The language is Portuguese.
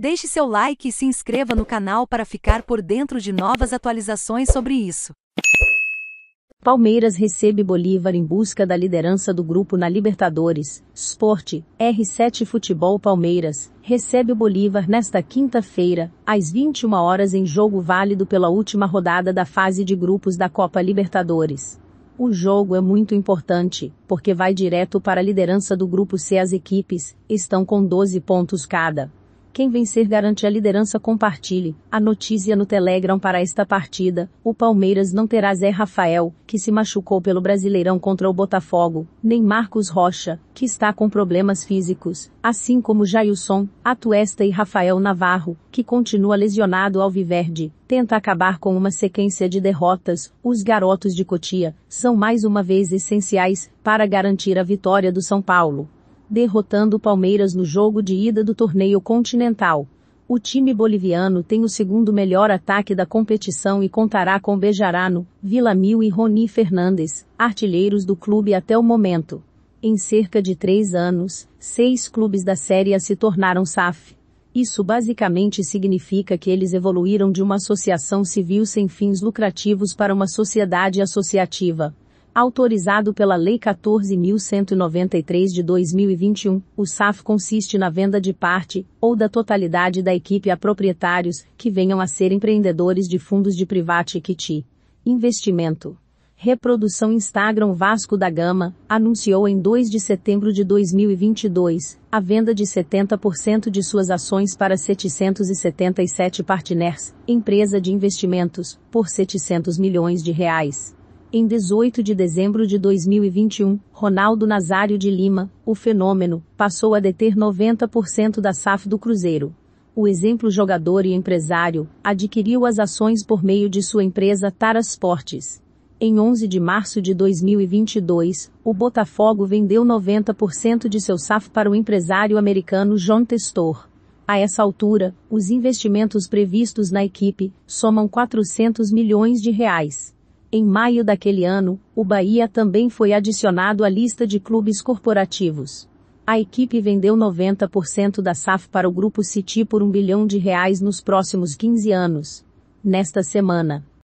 Deixe seu like e se inscreva no canal para ficar por dentro de novas atualizações sobre isso. Palmeiras recebe Bolívar em busca da liderança do grupo na Libertadores. Sport, R7 Futebol Palmeiras, recebe o Bolívar nesta quinta-feira, às 21 horas em jogo válido pela última rodada da fase de grupos da Copa Libertadores. O jogo é muito importante, porque vai direto para a liderança do grupo C as equipes, estão com 12 pontos cada. Quem vencer garante a liderança. Compartilhe a notícia no Telegram para esta partida. O Palmeiras não terá Zé Rafael, que se machucou pelo Brasileirão contra o Botafogo, nem Marcos Rocha, que está com problemas físicos, assim como Jailson, Atuesta e Rafael Navarro, que continua lesionado ao Viverde tenta acabar com uma sequência de derrotas, os garotos de Cotia são mais uma vez essenciais para garantir a vitória do São Paulo derrotando o Palmeiras no jogo de ida do torneio continental. O time boliviano tem o segundo melhor ataque da competição e contará com Bejarano, Vila Mil e Roni Fernandes, artilheiros do clube até o momento. Em cerca de três anos, seis clubes da Série A se tornaram SAF. Isso basicamente significa que eles evoluíram de uma associação civil sem fins lucrativos para uma sociedade associativa autorizado pela Lei 14.193 de 2021, o SAF consiste na venda de parte ou da totalidade da equipe a proprietários que venham a ser empreendedores de fundos de private equity. Investimento. Reprodução Instagram Vasco da Gama anunciou em 2 de setembro de 2022 a venda de 70% de suas ações para 777 Partners, empresa de investimentos, por 700 milhões de reais. Em 18 de dezembro de 2021, Ronaldo Nazário de Lima, o fenômeno, passou a deter 90% da SAF do Cruzeiro. O exemplo jogador e empresário adquiriu as ações por meio de sua empresa Tara Sportes. Em 11 de março de 2022, o Botafogo vendeu 90% de seu SAF para o empresário americano John Testor. A essa altura, os investimentos previstos na equipe somam 400 milhões de reais. Em maio daquele ano, o Bahia também foi adicionado à lista de clubes corporativos. A equipe vendeu 90% da SAF para o Grupo City por um bilhão de reais nos próximos 15 anos. Nesta semana,